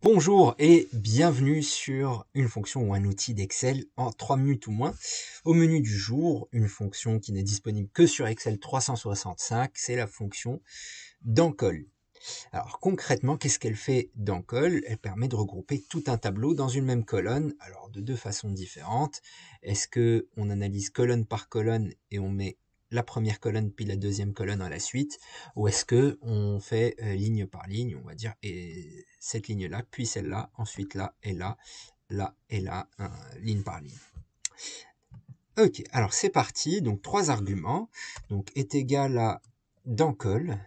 Bonjour et bienvenue sur une fonction ou un outil d'Excel en trois minutes ou moins. Au menu du jour, une fonction qui n'est disponible que sur Excel 365, c'est la fonction d'encol. Alors concrètement, qu'est-ce qu'elle fait d'encol Elle permet de regrouper tout un tableau dans une même colonne, alors de deux façons différentes. Est-ce que on analyse colonne par colonne et on met la première colonne puis la deuxième colonne à la suite, ou est-ce que on fait euh, ligne par ligne, on va dire, et cette ligne-là, puis celle-là, ensuite là et là, là et là, ligne par ligne. Ok, alors c'est parti, donc trois arguments, donc est égal à dans col,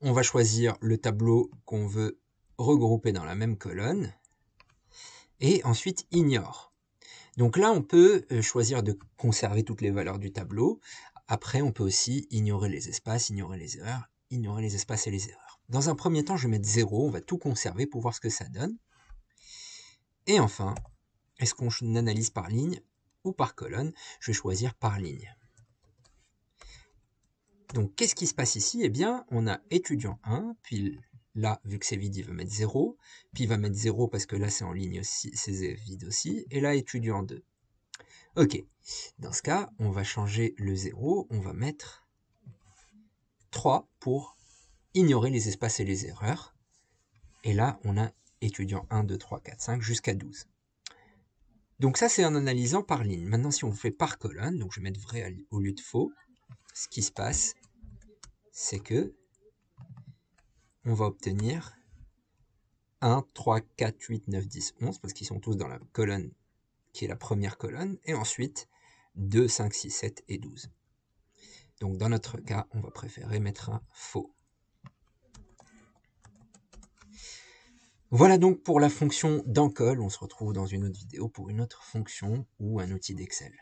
on va choisir le tableau qu'on veut regrouper dans la même colonne, et ensuite ignore. Donc là, on peut euh, choisir de conserver toutes les valeurs du tableau. Après, on peut aussi ignorer les espaces, ignorer les erreurs, ignorer les espaces et les erreurs. Dans un premier temps, je vais mettre 0, on va tout conserver pour voir ce que ça donne. Et enfin, est-ce qu'on analyse par ligne ou par colonne Je vais choisir par ligne. Donc qu'est-ce qui se passe ici Eh bien, on a étudiant 1, puis là, vu que c'est vide, il va mettre 0, puis il va mettre 0 parce que là, c'est en ligne aussi, c'est vide aussi, et là, étudiant 2. Ok, dans ce cas, on va changer le 0, on va mettre 3 pour ignorer les espaces et les erreurs, et là, on a étudiant 1, 2, 3, 4, 5, jusqu'à 12. Donc ça, c'est en analysant par ligne. Maintenant, si on fait par colonne, donc je vais mettre vrai au lieu de faux, ce qui se passe, c'est que on va obtenir 1, 3, 4, 8, 9, 10, 11, parce qu'ils sont tous dans la colonne qui est la première colonne, et ensuite 2, 5, 6, 7 et 12. Donc dans notre cas, on va préférer mettre un faux. Voilà donc pour la fonction d'encol. On se retrouve dans une autre vidéo pour une autre fonction ou un outil d'Excel.